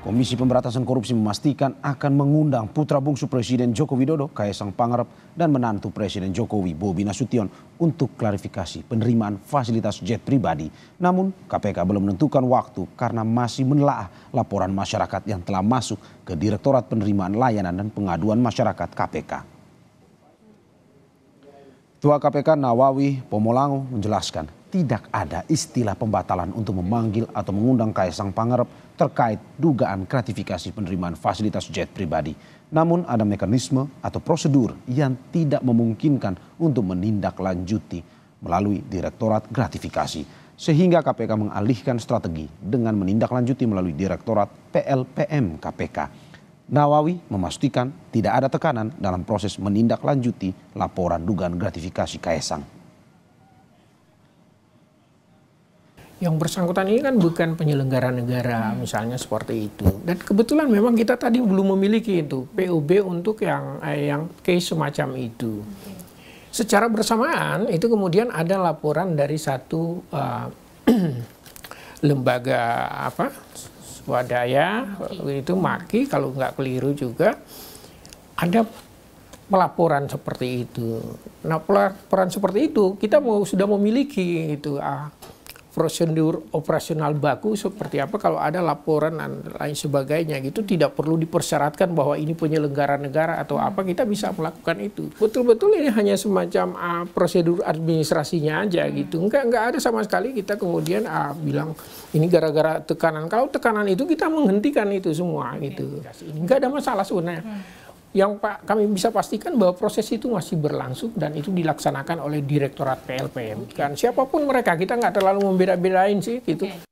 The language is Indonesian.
Komisi Pemberantasan Korupsi memastikan akan mengundang putra bungsu Presiden Joko Widodo, Kaisang Pangarep, dan menantu Presiden Jokowi, Bobi Nasution, untuk klarifikasi penerimaan fasilitas jet pribadi. Namun, KPK belum menentukan waktu karena masih menelaah laporan masyarakat yang telah masuk ke Direktorat Penerimaan Layanan dan Pengaduan Masyarakat KPK. Tua KPK Nawawi Pomolango menjelaskan tidak ada istilah pembatalan untuk memanggil atau mengundang Kaisang Pangarep terkait dugaan gratifikasi penerimaan fasilitas jet pribadi. Namun ada mekanisme atau prosedur yang tidak memungkinkan untuk menindaklanjuti melalui Direktorat Gratifikasi. Sehingga KPK mengalihkan strategi dengan menindaklanjuti melalui Direktorat PLPM KPK. Nawawi memastikan tidak ada tekanan dalam proses menindaklanjuti laporan dugaan gratifikasi Kaisang. yang bersangkutan ini kan bukan penyelenggara negara hmm. misalnya seperti itu dan kebetulan memang kita tadi belum memiliki itu PUB untuk yang eh, yang case semacam itu okay. secara bersamaan itu kemudian ada laporan dari satu uh, lembaga apa swadaya okay. itu maki kalau nggak keliru juga ada pelaporan seperti itu nah pelaporan seperti itu kita mau sudah memiliki itu ah, prosedur operasional baku seperti apa kalau ada laporan dan lain sebagainya gitu tidak perlu dipersyaratkan bahwa ini penyelenggara negara atau hmm. apa kita bisa melakukan itu betul-betul ini hanya semacam uh, prosedur administrasinya aja hmm. gitu enggak enggak ada sama sekali kita kemudian uh, bilang ini gara-gara tekanan kalau tekanan itu kita menghentikan itu semua gitu enggak ada masalah sebenarnya hmm yang Pak kami bisa pastikan bahwa proses itu masih berlangsung dan itu dilaksanakan oleh Direktorat PLPM okay. kan siapapun mereka kita nggak terlalu membeda-bedain sih gitu. Okay.